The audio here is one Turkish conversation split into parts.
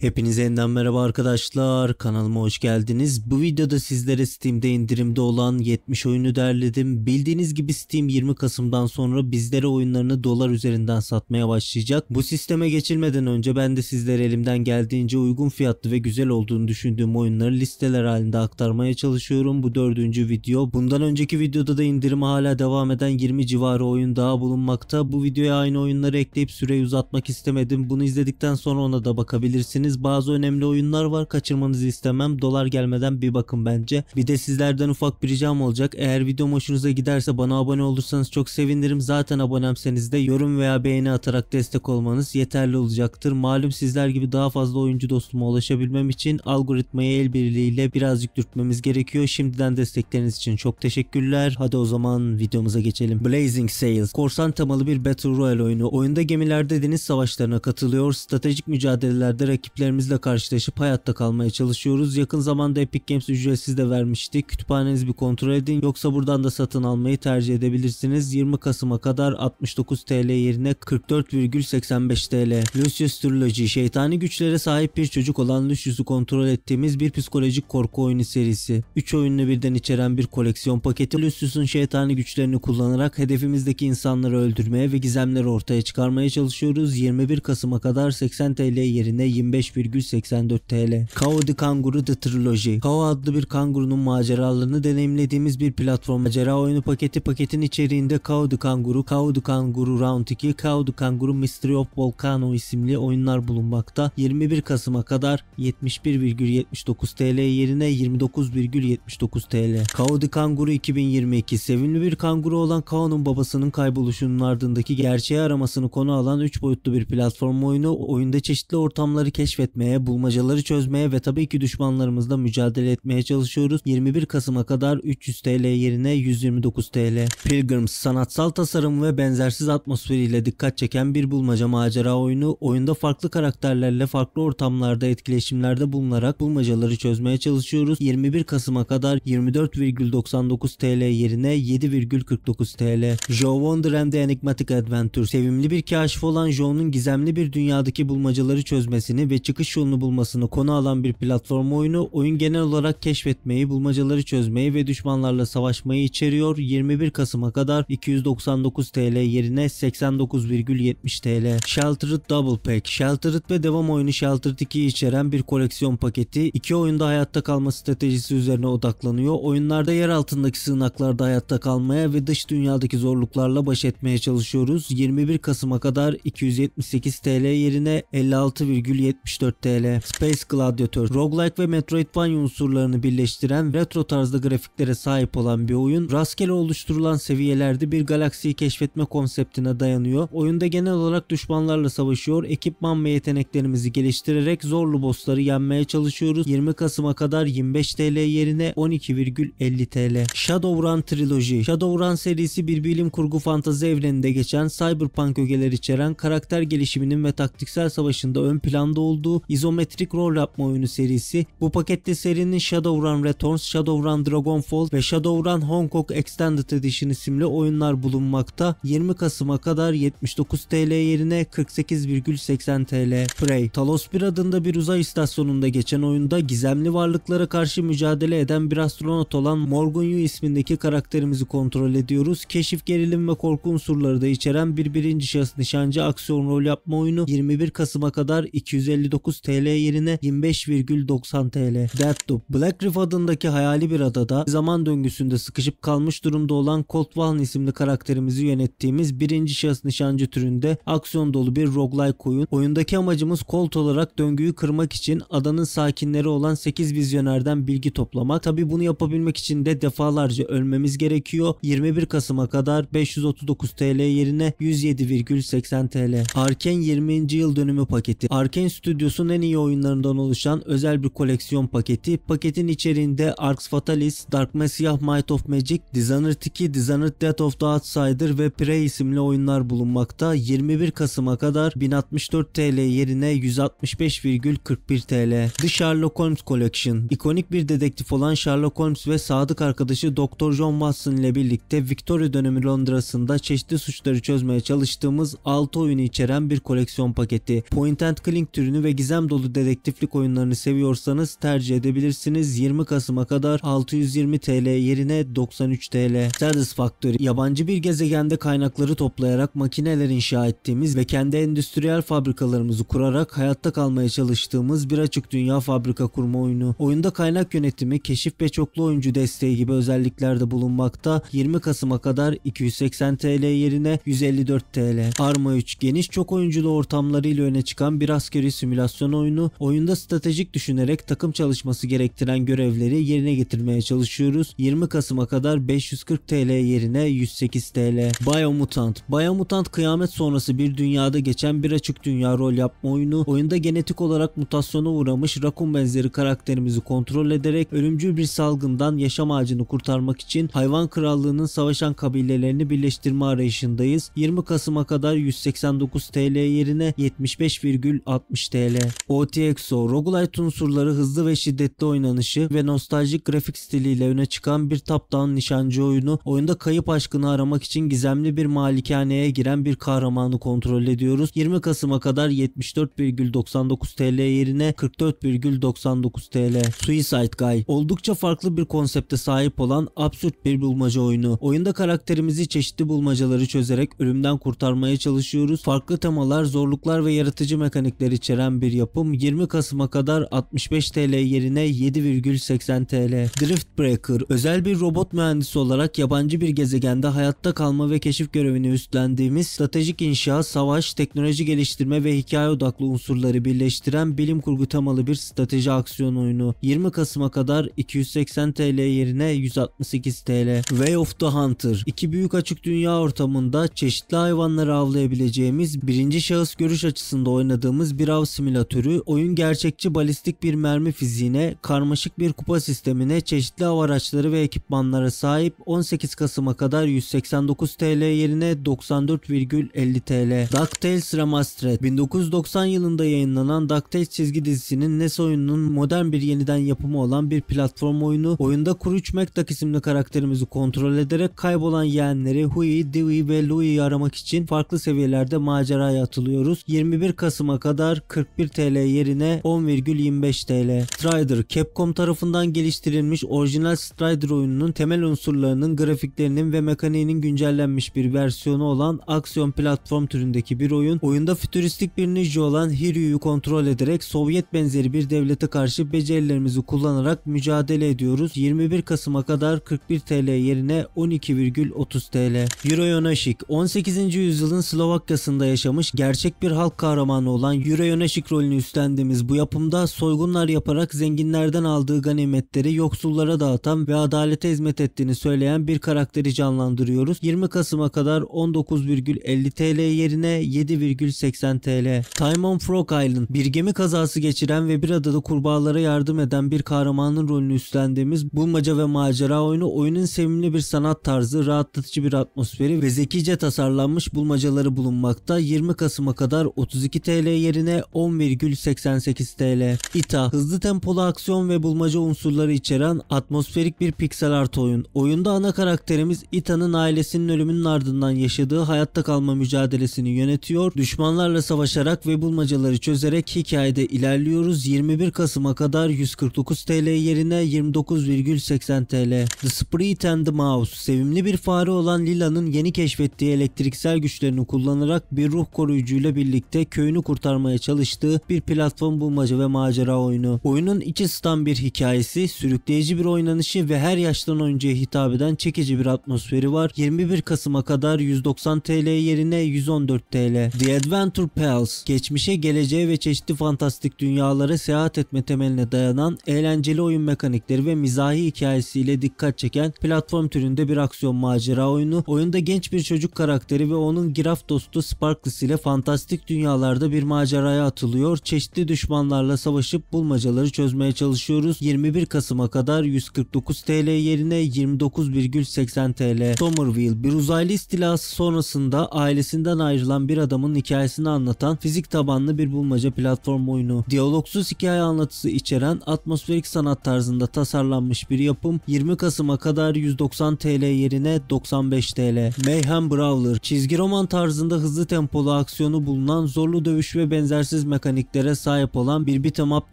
Hepinize yeniden merhaba arkadaşlar kanalıma hoş geldiniz. Bu videoda sizlere Steam'de indirimde olan 70 oyunu derledim. Bildiğiniz gibi Steam 20 Kasım'dan sonra bizlere oyunlarını dolar üzerinden satmaya başlayacak. Bu sisteme geçilmeden önce ben de sizlere elimden geldiğince uygun fiyatlı ve güzel olduğunu düşündüğüm oyunları listeler halinde aktarmaya çalışıyorum. Bu dördüncü video. Bundan önceki videoda da indirime hala devam eden 20 civarı oyun daha bulunmakta. Bu videoya aynı oyunları ekleyip süreyi uzatmak istemedim. Bunu izledikten sonra ona da bakabilirsiniz bilmediğiniz bazı önemli oyunlar var. Kaçırmanızı istemem. Dolar gelmeden bir bakın bence. Bir de sizlerden ufak bir ricam olacak. Eğer video hoşunuza giderse bana abone olursanız çok sevinirim. Zaten abonemseniz de yorum veya beğeni atarak destek olmanız yeterli olacaktır. Malum sizler gibi daha fazla oyuncu dostuma ulaşabilmem için algoritmayı el birliğiyle birazcık dürtmemiz gerekiyor. Şimdiden destekleriniz için çok teşekkürler. Hadi o zaman videomuza geçelim. Blazing Sails. Korsan temalı bir Battle Royale oyunu. Oyunda gemilerde deniz savaşlarına katılıyor. Stratejik mücadelelerde rakipler rakiplerimizle karşılaşıp hayatta kalmaya çalışıyoruz. Yakın zamanda Epic Games ücretsiz de vermiştik. Kütüphanenizi bir kontrol edin yoksa buradan da satın almayı tercih edebilirsiniz. 20 Kasım'a kadar 69 TL yerine 44,85 TL. Lucius Trilogy şeytani güçlere sahip bir çocuk olan Lucius'u kontrol ettiğimiz bir psikolojik korku oyunu serisi. 3 oyununu birden içeren bir koleksiyon paketi Lucius'un şeytani güçlerini kullanarak hedefimizdeki insanları öldürmeye ve gizemleri ortaya çıkarmaya çalışıyoruz. 21 Kasım'a kadar 80 TL yerine 25 65,84 TL. Kao the Kanguru The Trilogy. Kao adlı bir kangurunun maceralarını deneyimlediğimiz bir platform. Macera oyunu paketi paketin içeriğinde Kao the Kanguru, Kao the Kanguru Round 2, Kao the Kanguru Mystery of Volcano isimli oyunlar bulunmakta. 21 Kasım'a kadar 71,79 TL yerine 29,79 TL. Kao the Kanguru 2022 sevimli bir kanguru olan Kao'nun babasının kayboluşunun ardındaki gerçeği aramasını konu alan 3 boyutlu bir platform oyunu oyunda çeşitli ortamları keşfet keşfetmeye, bulmacaları çözmeye ve tabii ki düşmanlarımızla mücadele etmeye çalışıyoruz. 21 Kasım'a kadar 300 TL yerine 129 TL. Pilgrims sanatsal tasarım ve benzersiz atmosferiyle dikkat çeken bir bulmaca macera oyunu. Oyunda farklı karakterlerle farklı ortamlarda etkileşimlerde bulunarak bulmacaları çözmeye çalışıyoruz. 21 Kasım'a kadar 24,99 TL yerine 7,49 TL. Joe Wonder and the Enigmatic Adventure. Sevimli bir kaşif olan Joe'nun gizemli bir dünyadaki bulmacaları çözmesini ve çıkış yolunu bulmasını konu alan bir platform oyunu, oyun genel olarak keşfetmeyi, bulmacaları çözmeyi ve düşmanlarla savaşmayı içeriyor. 21 Kasım'a kadar 299 TL yerine 89,70 TL. Sheltered Double Pack Sheltered ve devam oyunu Sheltered 2'yi içeren bir koleksiyon paketi, iki oyunda hayatta kalma stratejisi üzerine odaklanıyor. Oyunlarda yer altındaki sığınaklarda hayatta kalmaya ve dış dünyadaki zorluklarla baş etmeye çalışıyoruz. 21 Kasım'a kadar 278 TL yerine 56,70 64 TL. Space Gladiator, roguelike ve Metroidvania unsurlarını birleştiren retro tarzda grafiklere sahip olan bir oyun, rastgele oluşturulan seviyelerde bir galaksiyi keşfetme konseptine dayanıyor. Oyunda genel olarak düşmanlarla savaşıyor, ekipman ve yeteneklerimizi geliştirerek zorlu bossları yenmeye çalışıyoruz. 20 Kasım'a kadar 25 TL yerine 12,50 TL. Shadowrun Trilogy Shadowrun serisi bir bilim kurgu fantazi evreninde geçen cyberpunk ögeler içeren karakter gelişiminin ve taktiksel savaşında ön planda olduğu olduğu izometrik rol yapma oyunu serisi. Bu pakette serinin Shadowrun Returns, Shadowrun Dragonfall ve Shadowrun Hong Kong Extended Edition isimli oyunlar bulunmakta. 20 Kasım'a kadar 79 TL yerine 48,80 TL. Prey. Talos 1 adında bir uzay istasyonunda geçen oyunda gizemli varlıklara karşı mücadele eden bir astronot olan Morgan Yu ismindeki karakterimizi kontrol ediyoruz. Keşif gerilim ve korku unsurları da içeren bir birinci şahıs nişancı aksiyon rol yapma oyunu 21 Kasım'a kadar 250 1,59 TL yerine 25,90 TL. Deathloop Black Reef adındaki hayali bir adada zaman döngüsünde sıkışıp kalmış durumda olan Colt Van isimli karakterimizi yönettiğimiz birinci şahıs nişancı türünde aksiyon dolu bir roguelike oyun. Oyundaki amacımız Colt olarak döngüyü kırmak için adanın sakinleri olan 8 vizyonerden bilgi toplamak. Tabi bunu yapabilmek için de defalarca ölmemiz gerekiyor. 21 Kasım'a kadar 539 TL yerine 107,80 TL. Arken 20. yıl dönümü paketi. Arken Studio stüdyosunun en iyi oyunlarından oluşan özel bir koleksiyon paketi. Paketin içeriğinde Arx Fatalis, Dark Messiah, Might of Magic, Dishonored 2, Dishonored Death of the Outsider ve Prey isimli oyunlar bulunmakta. 21 Kasım'a kadar 1064 TL yerine 165,41 TL. The Sherlock Holmes Collection İkonik bir dedektif olan Sherlock Holmes ve sadık arkadaşı Dr. John Watson ile birlikte Victoria dönemi Londra'sında çeşitli suçları çözmeye çalıştığımız 6 oyunu içeren bir koleksiyon paketi. Point and Click türünü ve ve gizem dolu dedektiflik oyunlarını seviyorsanız tercih edebilirsiniz. 20 Kasım'a kadar 620 TL yerine 93 TL. Service Factory yabancı bir gezegende kaynakları toplayarak makineler inşa ettiğimiz ve kendi endüstriyel fabrikalarımızı kurarak hayatta kalmaya çalıştığımız bir açık dünya fabrika kurma oyunu. Oyunda kaynak yönetimi, keşif ve çoklu oyuncu desteği gibi özelliklerde bulunmakta. 20 Kasım'a kadar 280 TL yerine 154 TL. Arma 3 geniş çok oyunculu ortamlarıyla öne çıkan bir askeri simülasyon simülasyon oyunu. Oyunda stratejik düşünerek takım çalışması gerektiren görevleri yerine getirmeye çalışıyoruz. 20 Kasım'a kadar 540 TL yerine 108 TL. Biomutant. Biomutant kıyamet sonrası bir dünyada geçen bir açık dünya rol yapma oyunu. Oyunda genetik olarak mutasyona uğramış rakun benzeri karakterimizi kontrol ederek ölümcül bir salgından yaşam ağacını kurtarmak için hayvan krallığının savaşan kabilelerini birleştirme arayışındayız. 20 Kasım'a kadar 189 TL yerine 75,60 TL TL. OTXO, roguelite unsurları hızlı ve şiddetli oynanışı ve nostaljik grafik stiliyle öne çıkan bir top-down nişancı oyunu, oyunda kayıp aşkını aramak için gizemli bir malikaneye giren bir kahramanı kontrol ediyoruz. 20 Kasım'a kadar 74,99 TL yerine 44,99 TL. Suicide Guy, oldukça farklı bir konsepte sahip olan absürt bir bulmaca oyunu. Oyunda karakterimizi çeşitli bulmacaları çözerek ölümden kurtarmaya çalışıyoruz. Farklı temalar, zorluklar ve yaratıcı mekanikler içeren bir yapım 20 Kasım'a kadar 65 TL yerine 7,80 TL. Drift Breaker özel bir robot mühendisi olarak yabancı bir gezegende hayatta kalma ve keşif görevini üstlendiğimiz stratejik inşa, savaş, teknoloji geliştirme ve hikaye odaklı unsurları birleştiren bilim kurgu temalı bir strateji aksiyon oyunu. 20 Kasım'a kadar 280 TL yerine 168 TL. Way of the Hunter iki büyük açık dünya ortamında çeşitli hayvanları avlayabileceğimiz birinci şahıs görüş açısında oynadığımız bir av simülatörü oyun gerçekçi balistik bir mermi fiziğine, karmaşık bir kupa sistemine, çeşitli av araçları ve ekipmanlara sahip 18 Kasım'a kadar 189 TL yerine 94,50 TL. DuckTales Remastered 1990 yılında yayınlanan DuckTales çizgi dizisinin NES oyununun modern bir yeniden yapımı olan bir platform oyunu. Oyunda Kuruç Mekdak isimli karakterimizi kontrol ederek kaybolan yeğenleri Huey, Dewey ve Louie'yi aramak için farklı seviyelerde maceraya atılıyoruz. 21 Kasım'a kadar 40 41 TL yerine 10,25 TL. Strider Capcom tarafından geliştirilmiş orijinal Strider oyununun temel unsurlarının grafiklerinin ve mekaniğinin güncellenmiş bir versiyonu olan aksiyon platform türündeki bir oyun. Oyunda fütüristik bir ninja olan Hiryu'yu kontrol ederek Sovyet benzeri bir devlete karşı becerilerimizi kullanarak mücadele ediyoruz. 21 Kasım'a kadar 41 TL yerine 12,30 TL. Euro Yonaşik 18. yüzyılın Slovakya'sında yaşamış gerçek bir halk kahramanı olan Euro Yonaşik Aşık rolünü üstlendiğimiz bu yapımda soygunlar yaparak zenginlerden aldığı ganimetleri yoksullara dağıtan ve adalete hizmet ettiğini söyleyen bir karakteri canlandırıyoruz. 20 Kasım'a kadar 19,50 TL yerine 7,80 TL. Time on Frog Island bir gemi kazası geçiren ve bir adada kurbağalara yardım eden bir kahramanın rolünü üstlendiğimiz bulmaca ve macera oyunu oyunun sevimli bir sanat tarzı, rahatlatıcı bir atmosferi ve zekice tasarlanmış bulmacaları bulunmakta. 20 Kasım'a kadar 32 TL yerine 10 10,88 TL. Ita, hızlı tempolu aksiyon ve bulmaca unsurları içeren atmosferik bir piksel art oyun. Oyunda ana karakterimiz Ita'nın ailesinin ölümünün ardından yaşadığı hayatta kalma mücadelesini yönetiyor, düşmanlarla savaşarak ve bulmacaları çözerek hikayede ilerliyoruz. 21 Kasım'a kadar 149 TL yerine 29,80 TL. The Spirit and the Mouse sevimli bir fare olan Lila'nın yeni keşfettiği elektriksel güçlerini kullanarak bir ruh koruyucuyla birlikte köyünü kurtarmaya çalıştı çalıştığı bir platform bulmaca ve macera oyunu. Oyunun iç ısıtan bir hikayesi, sürükleyici bir oynanışı ve her yaştan oyuncuya hitap eden çekici bir atmosferi var. 21 Kasım'a kadar 190 TL yerine 114 TL. The Adventure Pals, geçmişe, geleceğe ve çeşitli fantastik dünyalara seyahat etme temeline dayanan eğlenceli oyun mekanikleri ve mizahi hikayesiyle dikkat çeken platform türünde bir aksiyon macera oyunu. Oyunda genç bir çocuk karakteri ve onun giraf dostu Sparkles ile fantastik dünyalarda bir maceraya atılıyor kuruluyor. Çeşitli düşmanlarla savaşıp bulmacaları çözmeye çalışıyoruz. 21 Kasım'a kadar 149 TL yerine 29,80 TL. Somerville bir uzaylı istilası sonrasında ailesinden ayrılan bir adamın hikayesini anlatan fizik tabanlı bir bulmaca platform oyunu. Diyalogsuz hikaye anlatısı içeren atmosferik sanat tarzında tasarlanmış bir yapım 20 Kasım'a kadar 190 TL yerine 95 TL. Mayhem Brawler çizgi roman tarzında hızlı tempolu aksiyonu bulunan zorlu dövüş ve benzersiz mekanik mekaniklere sahip olan bir beat'em up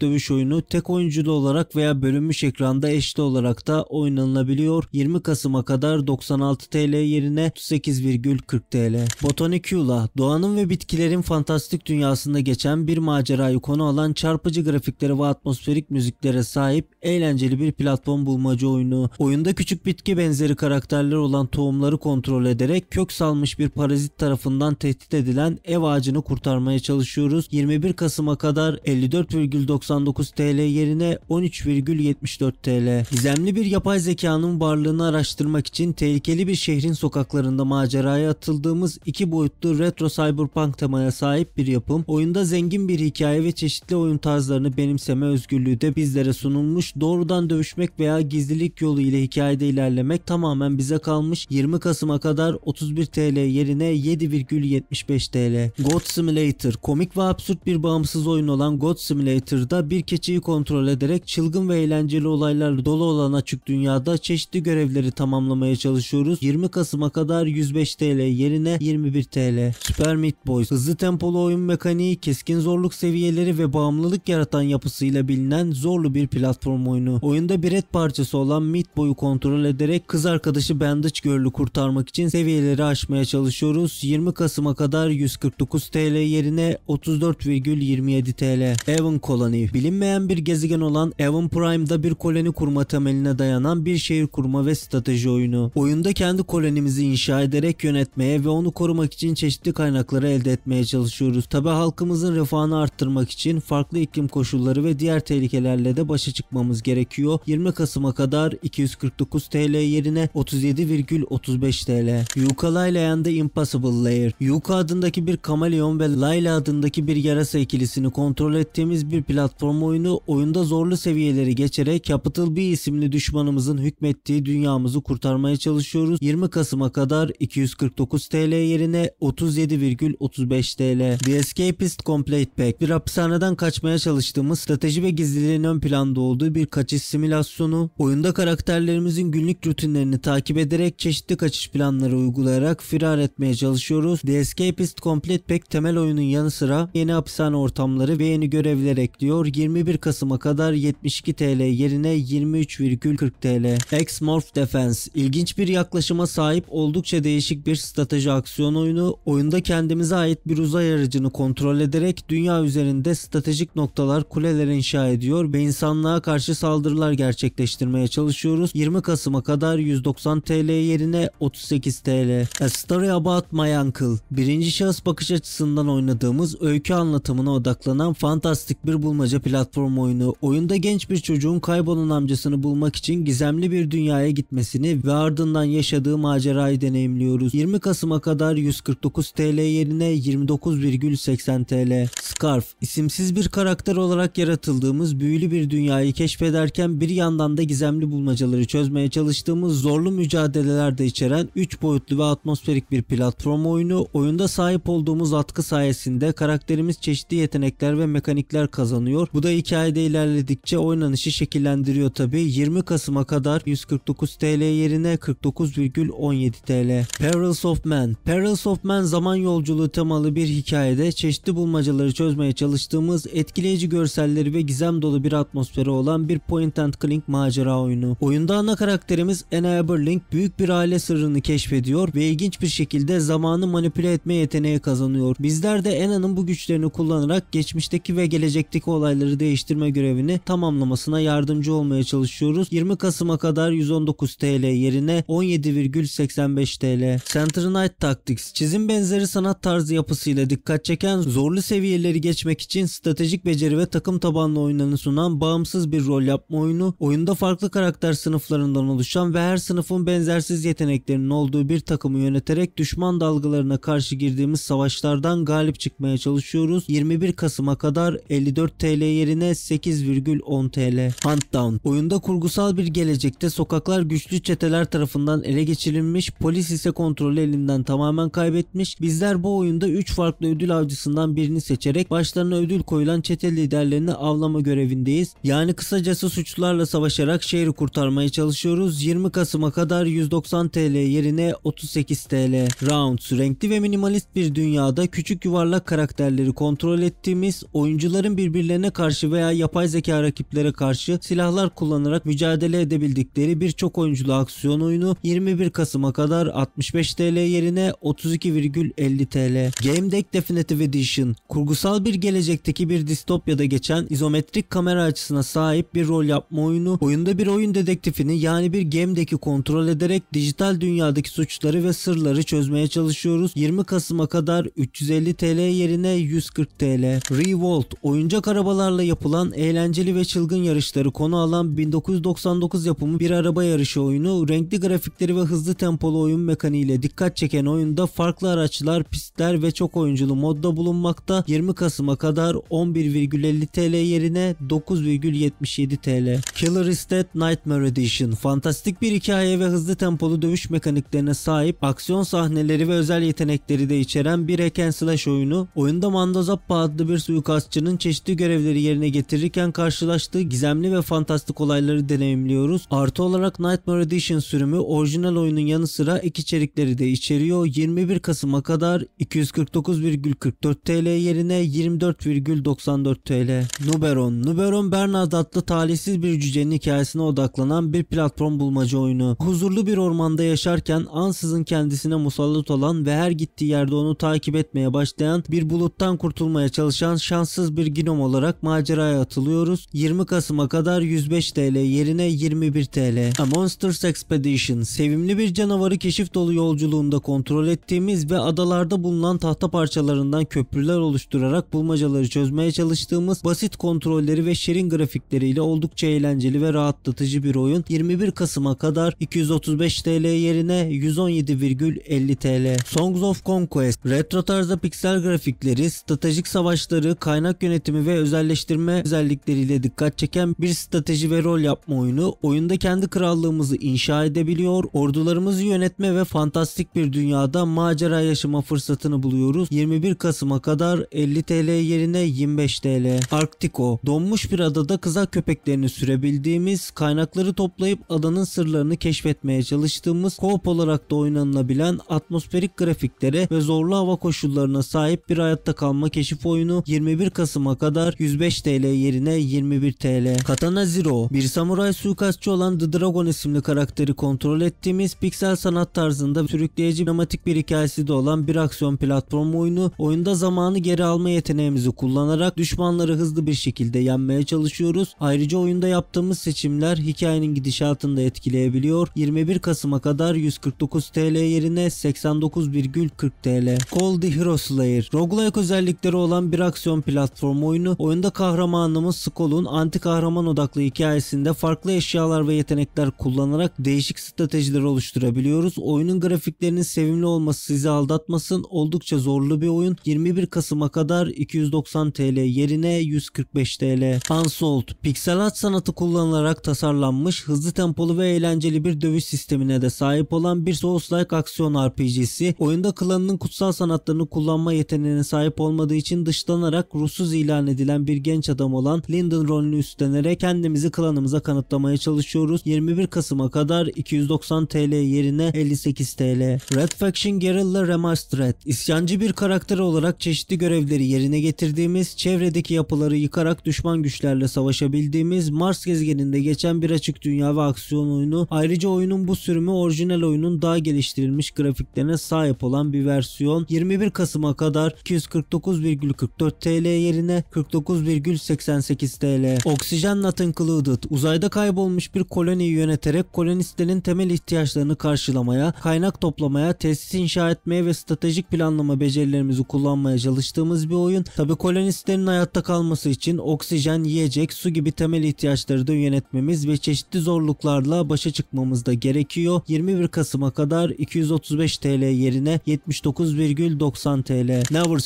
dövüş oyunu tek oyunculu olarak veya bölünmüş ekranda eşli olarak da oynanabiliyor. 20 Kasım'a kadar 96 TL yerine 38,40 TL. Botanik Yula, doğanın ve bitkilerin fantastik dünyasında geçen bir macerayı konu alan çarpıcı grafikleri ve atmosferik müziklere sahip eğlenceli bir platform bulmaca oyunu. Oyunda küçük bitki benzeri karakterler olan tohumları kontrol ederek kök salmış bir parazit tarafından tehdit edilen ev ağacını kurtarmaya çalışıyoruz. 21 Kasım'a kadar 54,99 TL yerine 13,74 TL. Gizemli bir yapay zekanın varlığını araştırmak için tehlikeli bir şehrin sokaklarında maceraya atıldığımız iki boyutlu retro cyberpunk temaya sahip bir yapım, oyunda zengin bir hikaye ve çeşitli oyun tarzlarını benimseme özgürlüğü de bizlere sunulmuş. Doğrudan dövüşmek veya gizlilik yolu ile hikayede ilerlemek tamamen bize kalmış. 20 Kasım'a kadar 31 TL yerine 7,75 TL. God Simulator komik ve absürt bir bağımsız oyun olan God Simulator'da bir keçiyi kontrol ederek çılgın ve eğlenceli olaylarla dolu olan açık dünyada çeşitli görevleri tamamlamaya çalışıyoruz. 20 Kasım'a kadar 105 TL yerine 21 TL. Super Meat Boy hızlı tempolu oyun mekaniği, keskin zorluk seviyeleri ve bağımlılık yaratan yapısıyla bilinen zorlu bir platform oyunu. Oyunda bir et parçası olan Meat Boy'u kontrol ederek kız arkadaşı Bandage Girl'ü kurtarmak için seviyeleri aşmaya çalışıyoruz. 20 Kasım'a kadar 149 TL yerine 34,5 27 TL. Evan Colony Bilinmeyen bir gezegen olan Evan Prime'da bir koloni kurma temeline dayanan bir şehir kurma ve strateji oyunu. Oyunda kendi kolonimizi inşa ederek yönetmeye ve onu korumak için çeşitli kaynakları elde etmeye çalışıyoruz. Tabi halkımızın refahını arttırmak için farklı iklim koşulları ve diğer tehlikelerle de başa çıkmamız gerekiyor. 20 Kasım'a kadar 249 TL yerine 37,35 TL. Yuka Laylayan The Impossible Layer. Yuka adındaki bir kameleon ve Layla adındaki bir yarasa Masa ikilisini kontrol ettiğimiz bir platform oyunu oyunda zorlu seviyeleri geçerek Capital B isimli düşmanımızın hükmettiği dünyamızı kurtarmaya çalışıyoruz. 20 Kasım'a kadar 249 TL yerine 37,35 TL. The Escapist Complete Pack bir hapishaneden kaçmaya çalıştığımız strateji ve gizliliğin ön planda olduğu bir kaçış simülasyonu. Oyunda karakterlerimizin günlük rutinlerini takip ederek çeşitli kaçış planları uygulayarak firar etmeye çalışıyoruz. The Escapist Complete Pack temel oyunun yanı sıra yeni hapishane mekan ortamları ve yeni görevler ekliyor. 21 Kasım'a kadar 72 TL yerine 23,40 TL. X-Morph Defense ilginç bir yaklaşıma sahip oldukça değişik bir strateji aksiyon oyunu. Oyunda kendimize ait bir uzay aracını kontrol ederek dünya üzerinde stratejik noktalar kuleler inşa ediyor ve insanlığa karşı saldırılar gerçekleştirmeye çalışıyoruz. 20 Kasım'a kadar 190 TL yerine 38 TL. A Story About My Uncle birinci şahıs bakış açısından oynadığımız öykü anlatımı anlatımına odaklanan fantastik bir bulmaca platform oyunu. Oyunda genç bir çocuğun kaybolan amcasını bulmak için gizemli bir dünyaya gitmesini ve ardından yaşadığı macerayı deneyimliyoruz. 20 Kasım'a kadar 149 TL yerine 29,80 TL. Scarf, isimsiz bir karakter olarak yaratıldığımız büyülü bir dünyayı keşfederken bir yandan da gizemli bulmacaları çözmeye çalıştığımız zorlu mücadeleler de içeren 3 boyutlu ve atmosferik bir platform oyunu. Oyunda sahip olduğumuz atkı sayesinde karakterimiz çeşitli çeşitli yetenekler ve mekanikler kazanıyor. Bu da hikayede ilerledikçe oynanışı şekillendiriyor tabi. 20 Kasım'a kadar 149 TL yerine 49,17 TL. Perils of Man Perils of Man zaman yolculuğu temalı bir hikayede çeşitli bulmacaları çözmeye çalıştığımız etkileyici görselleri ve gizem dolu bir atmosferi olan bir point and click macera oyunu. Oyunda ana karakterimiz Anna Eberling büyük bir aile sırrını keşfediyor ve ilginç bir şekilde zamanı manipüle etme yeteneği kazanıyor. Bizler de Anna'nın bu güçlerini kullanarak kullanarak geçmişteki ve gelecekteki olayları değiştirme görevini tamamlamasına yardımcı olmaya çalışıyoruz. 20 Kasım'a kadar 119 TL yerine 17,85 TL. Center Night Tactics çizim benzeri sanat tarzı yapısıyla dikkat çeken zorlu seviyeleri geçmek için stratejik beceri ve takım tabanlı oynanı sunan bağımsız bir rol yapma oyunu, oyunda farklı karakter sınıflarından oluşan ve her sınıfın benzersiz yeteneklerinin olduğu bir takımı yöneterek düşman dalgalarına karşı girdiğimiz savaşlardan galip çıkmaya çalışıyoruz. 20 21 Kasım'a kadar 54 TL yerine 8,10 TL. Huntdown. Oyunda kurgusal bir gelecekte sokaklar güçlü çeteler tarafından ele geçirilmiş, polis ise kontrolü elinden tamamen kaybetmiş. Bizler bu oyunda 3 farklı ödül avcısından birini seçerek başlarına ödül koyulan çete liderlerini avlama görevindeyiz. Yani kısacası suçlularla savaşarak şehri kurtarmaya çalışıyoruz. 20 Kasım'a kadar 190 TL yerine 38 TL. Rounds renkli ve minimalist bir dünyada küçük yuvarlak karakterleri kontrol kontrol ettiğimiz oyuncuların birbirlerine karşı veya yapay zeka rakiplere karşı silahlar kullanarak mücadele edebildikleri birçok oyunculu aksiyon oyunu 21 Kasım'a kadar 65 TL yerine 32,50 TL. Game Deck Definitive Edition kurgusal bir gelecekteki bir distopyada geçen izometrik kamera açısına sahip bir rol yapma oyunu oyunda bir oyun dedektifini yani bir gemdeki kontrol ederek dijital dünyadaki suçları ve sırları çözmeye çalışıyoruz. 20 Kasım'a kadar 350 TL yerine 140 Revolt.tl, Revolt oyuncak arabalarla yapılan eğlenceli ve çılgın yarışları konu alan 1999 yapımı bir araba yarışı oyunu renkli grafikleri ve hızlı tempolu oyun mekaniğiyle dikkat çeken oyunda farklı araçlar, pistler ve çok oyunculu modda bulunmakta. 20 Kasım'a kadar 11,50 TL yerine 9,77 TL. Killer Instinct Nightmare Edition fantastik bir hikaye ve hızlı tempolu dövüş mekaniklerine sahip aksiyon sahneleri ve özel yetenekleri de içeren bir hack and slash oyunu. Oyunda Mandozap Kappa adlı bir suikastçının çeşitli görevleri yerine getirirken karşılaştığı gizemli ve fantastik olayları deneyimliyoruz. Artı olarak Nightmare Edition sürümü orijinal oyunun yanı sıra ek içerikleri de içeriyor. 21 Kasım'a kadar 249,44 TL yerine 24,94 TL. Nuberon Nuberon Bernard adlı talihsiz bir cücenin hikayesine odaklanan bir platform bulmaca oyunu. Huzurlu bir ormanda yaşarken ansızın kendisine musallat olan ve her gittiği yerde onu takip etmeye başlayan bir buluttan kurtulma bulmaya çalışan şanssız bir ginom olarak maceraya atılıyoruz. 20 Kasım'a kadar 105 TL yerine 21 TL. A Monsters Expedition sevimli bir canavarı keşif dolu yolculuğunda kontrol ettiğimiz ve adalarda bulunan tahta parçalarından köprüler oluşturarak bulmacaları çözmeye çalıştığımız basit kontrolleri ve şerin grafikleriyle oldukça eğlenceli ve rahatlatıcı bir oyun. 21 Kasım'a kadar 235 TL yerine 117,50 TL. Songs of Conquest retro tarzda piksel grafikleri, stratejik savaşları, kaynak yönetimi ve özelleştirme özellikleriyle dikkat çeken bir strateji ve rol yapma oyunu. Oyunda kendi krallığımızı inşa edebiliyor, ordularımızı yönetme ve fantastik bir dünyada macera yaşama fırsatını buluyoruz. 21 Kasım'a kadar 50 TL yerine 25 TL. Arktiko, donmuş bir adada kızak köpeklerini sürebildiğimiz, kaynakları toplayıp adanın sırlarını keşfetmeye çalıştığımız, koop olarak da oynanılabilen atmosferik grafiklere ve zorlu hava koşullarına sahip bir hayatta kalma keşif keşif oyunu 21 Kasım'a kadar 105 TL yerine 21 TL. Katana Zero bir samuray suikastçı olan The Dragon isimli karakteri kontrol ettiğimiz piksel sanat tarzında sürükleyici dramatik bir hikayesi de olan bir aksiyon platform oyunu oyunda zamanı geri alma yeteneğimizi kullanarak düşmanları hızlı bir şekilde yenmeye çalışıyoruz. Ayrıca oyunda yaptığımız seçimler hikayenin gidişatında etkileyebiliyor. 21 Kasım'a kadar 149 TL yerine 89,40 TL. Call the Hero Slayer. Roguelike özellikleri olan olan bir aksiyon platformu oyunu. Oyunda kahramanımız Skull'un anti kahraman odaklı hikayesinde farklı eşyalar ve yetenekler kullanarak değişik stratejiler oluşturabiliyoruz. Oyunun grafiklerinin sevimli olması sizi aldatmasın. Oldukça zorlu bir oyun. 21 Kasım'a kadar 290 TL yerine 145 TL. Unsold, piksel art sanatı kullanılarak tasarlanmış, hızlı tempolu ve eğlenceli bir dövüş sistemine de sahip olan bir Souls-like aksiyon RPG'si. Oyunda klanının kutsal sanatlarını kullanma yeteneğine sahip olmadığı için için dışlanarak Rusuz ilan edilen bir genç adam olan Lyndon rolünü üstlenerek kendimizi klanımıza kanıtlamaya çalışıyoruz. 21 Kasım'a kadar 290 TL yerine 58 TL. Red Faction Guerrilla Remastered İsyancı bir karakter olarak çeşitli görevleri yerine getirdiğimiz, çevredeki yapıları yıkarak düşman güçlerle savaşabildiğimiz Mars gezegeninde geçen bir açık dünya ve aksiyon oyunu. Ayrıca oyunun bu sürümü orijinal oyunun daha geliştirilmiş grafiklerine sahip olan bir versiyon. 21 Kasım'a kadar 249,9 9,44 TL yerine 49,88 TL. Oksijen Not Included uzayda kaybolmuş bir koloniyi yöneterek kolonistlerin temel ihtiyaçlarını karşılamaya, kaynak toplamaya, tesis inşa etmeye ve stratejik planlama becerilerimizi kullanmaya çalıştığımız bir oyun. Tabi kolonistlerin hayatta kalması için oksijen, yiyecek, su gibi temel ihtiyaçları da yönetmemiz ve çeşitli zorluklarla başa çıkmamız da gerekiyor. 21 Kasım'a kadar 235 TL yerine 79,90 TL. Never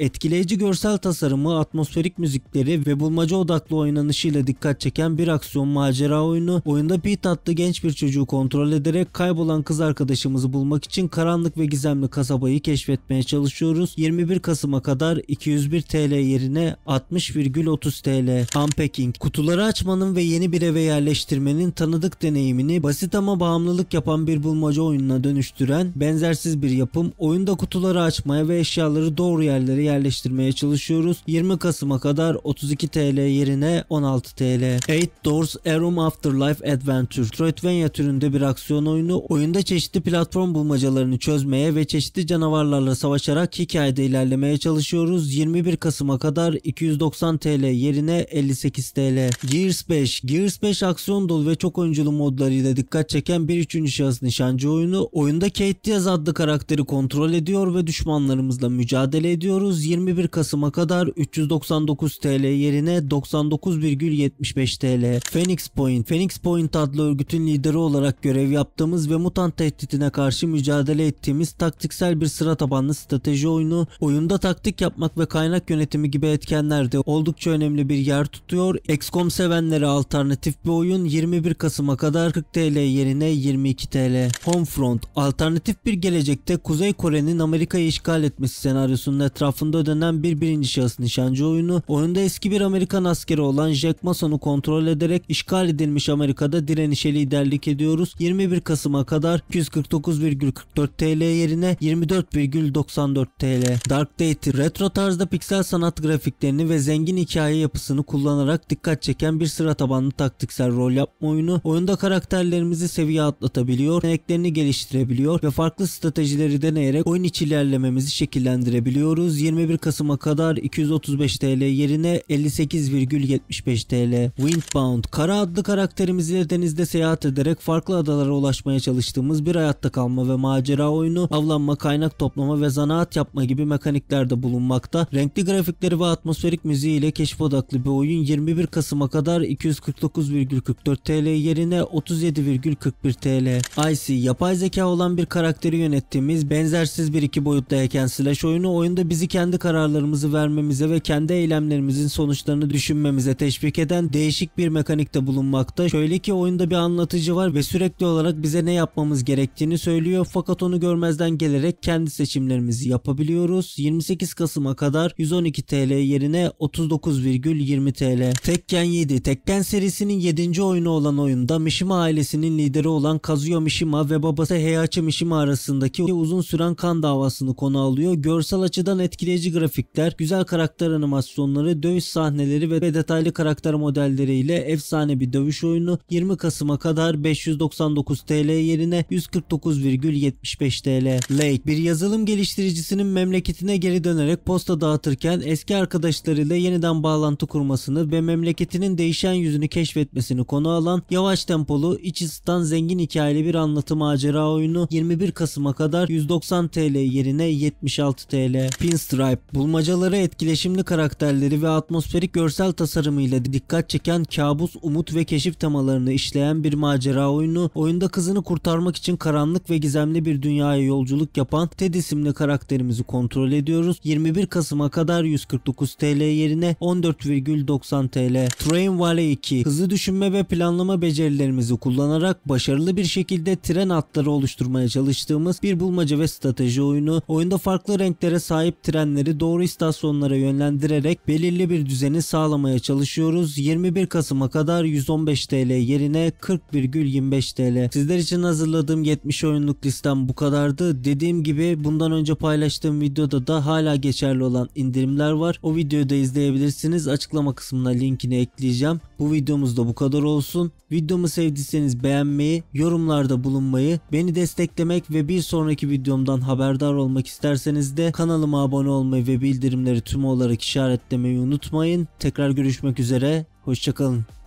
etkileyici Etkileyici görsel tasarımı, atmosferik müzikleri ve bulmaca odaklı oynanışıyla dikkat çeken bir aksiyon macera oyunu, oyunda Pete adlı genç bir çocuğu kontrol ederek kaybolan kız arkadaşımızı bulmak için karanlık ve gizemli kasabayı keşfetmeye çalışıyoruz. 21 Kasım'a kadar 201 TL yerine 60,30 TL. Unpacking Kutuları açmanın ve yeni bir eve yerleştirmenin tanıdık deneyimini basit ama bağımlılık yapan bir bulmaca oyununa dönüştüren benzersiz bir yapım, oyunda kutuları açmaya ve eşyaları doğru yerlere yerleştirmeye getirmeye çalışıyoruz. 20 Kasım'a kadar 32 TL yerine 16 TL. Eight Doors A Room Afterlife Adventure. Metroidvania türünde bir aksiyon oyunu. Oyunda çeşitli platform bulmacalarını çözmeye ve çeşitli canavarlarla savaşarak hikayede ilerlemeye çalışıyoruz. 21 Kasım'a kadar 290 TL yerine 58 TL. Gears 5. Gears 5 aksiyon dolu ve çok oyunculu modlarıyla dikkat çeken bir üçüncü şahıs nişancı oyunu. Oyunda Kate Diaz adlı karakteri kontrol ediyor ve düşmanlarımızla mücadele ediyoruz. 21 31 Kasım'a kadar 399 TL yerine 99,75 TL. Phoenix Point Phoenix Point adlı örgütün lideri olarak görev yaptığımız ve mutant tehditine karşı mücadele ettiğimiz taktiksel bir sıra tabanlı strateji oyunu oyunda taktik yapmak ve kaynak yönetimi gibi etkenlerde oldukça önemli bir yer tutuyor. XCOM sevenlere alternatif bir oyun 21 Kasım'a kadar 40 TL yerine 22 TL. Homefront alternatif bir gelecekte Kuzey Kore'nin Amerika'yı işgal etmesi senaryosunun etrafında ödenen üretilen bir birinci şahıs nişancı oyunu oyunda eski bir Amerikan askeri olan Jack Mason'u kontrol ederek işgal edilmiş Amerika'da direnişe liderlik ediyoruz. 21 Kasım'a kadar 149.44 TL yerine 24,94 TL. Dark Date retro tarzda piksel sanat grafiklerini ve zengin hikaye yapısını kullanarak dikkat çeken bir sıra tabanlı taktiksel rol yapma oyunu. Oyunda karakterlerimizi seviye atlatabiliyor, yeteneklerini geliştirebiliyor ve farklı stratejileri deneyerek oyun içi ilerlememizi şekillendirebiliyoruz. 21 Kasım Kasım'a kadar 235 TL yerine 58,75 TL. Windbound, kara adlı karakterimizle denizde seyahat ederek farklı adalara ulaşmaya çalıştığımız bir hayatta kalma ve macera oyunu, avlanma, kaynak toplama ve zanaat yapma gibi mekaniklerde bulunmakta. Renkli grafikleri ve atmosferik müziği ile keşif odaklı bir oyun 21 Kasım'a kadar 249,44 TL yerine 37,41 TL. Icy, yapay zeka olan bir karakteri yönettiğimiz benzersiz bir iki boyutlu hack slash oyunu oyunda bizi kendi kararlı kararlarımızı vermemize ve kendi eylemlerimizin sonuçlarını düşünmemize teşvik eden değişik bir mekanikte bulunmakta. Şöyle ki oyunda bir anlatıcı var ve sürekli olarak bize ne yapmamız gerektiğini söylüyor fakat onu görmezden gelerek kendi seçimlerimizi yapabiliyoruz. 28 Kasım'a kadar 112 TL yerine 39,20 TL. Tekken 7 Tekken serisinin 7. oyunu olan oyunda Mishima ailesinin lideri olan Kazuyo Mishima ve babası Heihachi Mishima arasındaki uzun süren kan davasını konu alıyor. Görsel açıdan etkileyici grafik grafikler, güzel karakter animasyonları, dövüş sahneleri ve detaylı karakter modelleriyle efsane bir dövüş oyunu 20 Kasım'a kadar 599 TL yerine 149,75 TL. Lake bir yazılım geliştiricisinin memleketine geri dönerek posta dağıtırken eski arkadaşlarıyla yeniden bağlantı kurmasını ve memleketinin değişen yüzünü keşfetmesini konu alan yavaş tempolu, iç ısıtan zengin hikayeli bir anlatı macera oyunu 21 Kasım'a kadar 190 TL yerine 76 TL. Pinstripe bunun Kurmacaları etkileşimli karakterleri ve atmosferik görsel tasarımıyla dikkat çeken kabus, umut ve keşif temalarını işleyen bir macera oyunu, oyunda kızını kurtarmak için karanlık ve gizemli bir dünyaya yolculuk yapan Ted isimli karakterimizi kontrol ediyoruz. 21 Kasım'a kadar 149 TL yerine 14,90 TL. Train Valley 2 Hızlı düşünme ve planlama becerilerimizi kullanarak başarılı bir şekilde tren atları oluşturmaya çalıştığımız bir bulmaca ve strateji oyunu. Oyunda farklı renklere sahip trenleri doğru doğru istasyonlara yönlendirerek belirli bir düzeni sağlamaya çalışıyoruz. 21 Kasım'a kadar 115 TL yerine 40,25 TL. Sizler için hazırladığım 70 oyunluk listem bu kadardı. Dediğim gibi bundan önce paylaştığım videoda da hala geçerli olan indirimler var. O videoyu da izleyebilirsiniz. Açıklama kısmına linkini ekleyeceğim. Bu videomuz da bu kadar olsun. Videomu sevdiyseniz beğenmeyi, yorumlarda bulunmayı, beni desteklemek ve bir sonraki videomdan haberdar olmak isterseniz de kanalıma abone olmayı ve bildirimleri tüm olarak işaretlemeyi unutmayın. Tekrar görüşmek üzere, hoşçakalın.